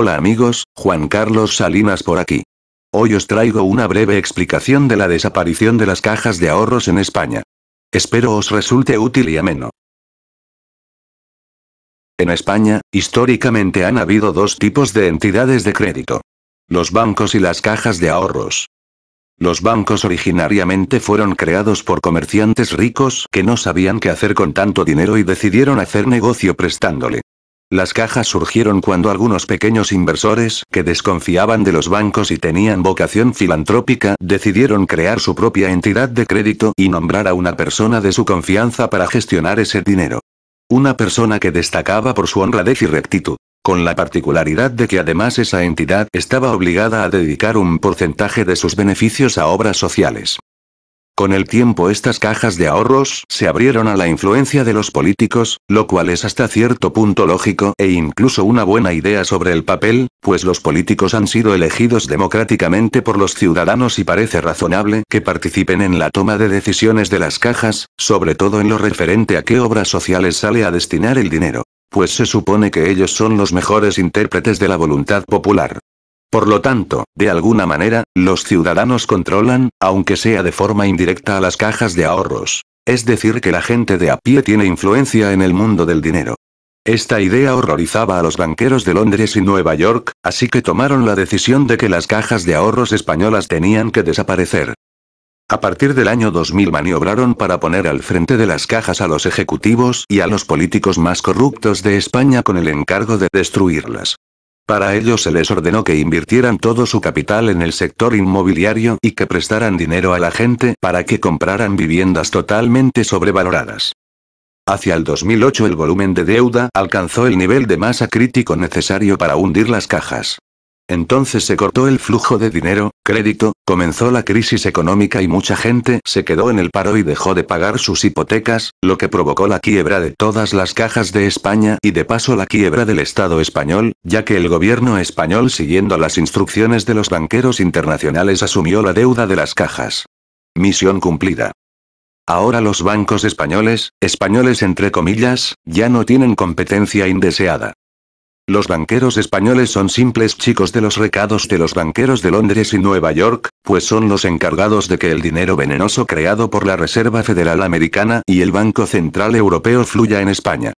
Hola amigos, Juan Carlos Salinas por aquí. Hoy os traigo una breve explicación de la desaparición de las cajas de ahorros en España. Espero os resulte útil y ameno. En España, históricamente han habido dos tipos de entidades de crédito. Los bancos y las cajas de ahorros. Los bancos originariamente fueron creados por comerciantes ricos que no sabían qué hacer con tanto dinero y decidieron hacer negocio prestándole. Las cajas surgieron cuando algunos pequeños inversores, que desconfiaban de los bancos y tenían vocación filantrópica, decidieron crear su propia entidad de crédito y nombrar a una persona de su confianza para gestionar ese dinero. Una persona que destacaba por su honradez y rectitud con la particularidad de que además esa entidad estaba obligada a dedicar un porcentaje de sus beneficios a obras sociales. Con el tiempo estas cajas de ahorros se abrieron a la influencia de los políticos, lo cual es hasta cierto punto lógico e incluso una buena idea sobre el papel, pues los políticos han sido elegidos democráticamente por los ciudadanos y parece razonable que participen en la toma de decisiones de las cajas, sobre todo en lo referente a qué obras sociales sale a destinar el dinero. Pues se supone que ellos son los mejores intérpretes de la voluntad popular. Por lo tanto, de alguna manera, los ciudadanos controlan, aunque sea de forma indirecta, a las cajas de ahorros. Es decir, que la gente de a pie tiene influencia en el mundo del dinero. Esta idea horrorizaba a los banqueros de Londres y Nueva York, así que tomaron la decisión de que las cajas de ahorros españolas tenían que desaparecer. A partir del año 2000 maniobraron para poner al frente de las cajas a los ejecutivos y a los políticos más corruptos de España con el encargo de destruirlas. Para ello se les ordenó que invirtieran todo su capital en el sector inmobiliario y que prestaran dinero a la gente para que compraran viviendas totalmente sobrevaloradas. Hacia el 2008 el volumen de deuda alcanzó el nivel de masa crítico necesario para hundir las cajas. Entonces se cortó el flujo de dinero, crédito, comenzó la crisis económica y mucha gente se quedó en el paro y dejó de pagar sus hipotecas, lo que provocó la quiebra de todas las cajas de España y de paso la quiebra del Estado español, ya que el gobierno español siguiendo las instrucciones de los banqueros internacionales asumió la deuda de las cajas. Misión cumplida. Ahora los bancos españoles, españoles entre comillas, ya no tienen competencia indeseada. Los banqueros españoles son simples chicos de los recados de los banqueros de Londres y Nueva York, pues son los encargados de que el dinero venenoso creado por la Reserva Federal Americana y el Banco Central Europeo fluya en España.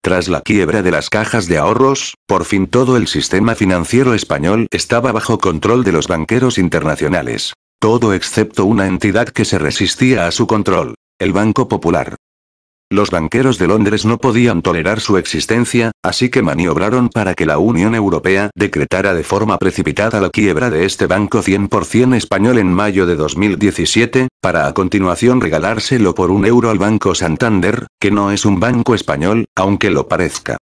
Tras la quiebra de las cajas de ahorros, por fin todo el sistema financiero español estaba bajo control de los banqueros internacionales. Todo excepto una entidad que se resistía a su control, el Banco Popular. Los banqueros de Londres no podían tolerar su existencia, así que maniobraron para que la Unión Europea decretara de forma precipitada la quiebra de este banco 100% español en mayo de 2017, para a continuación regalárselo por un euro al Banco Santander, que no es un banco español, aunque lo parezca.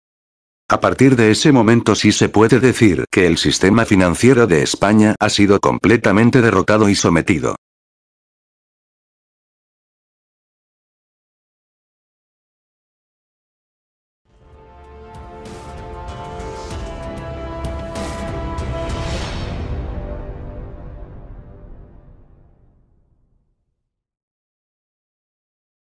A partir de ese momento sí se puede decir que el sistema financiero de España ha sido completamente derrotado y sometido.